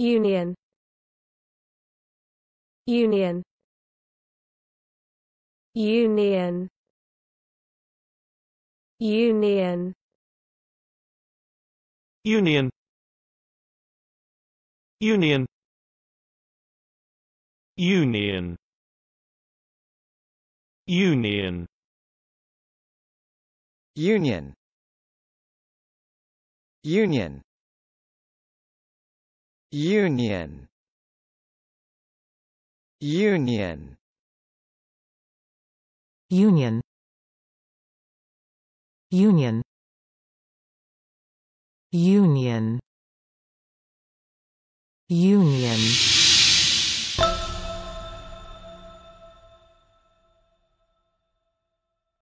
Union Union Union Union Union Union Union Union Union Union Union Union Union Union Union Union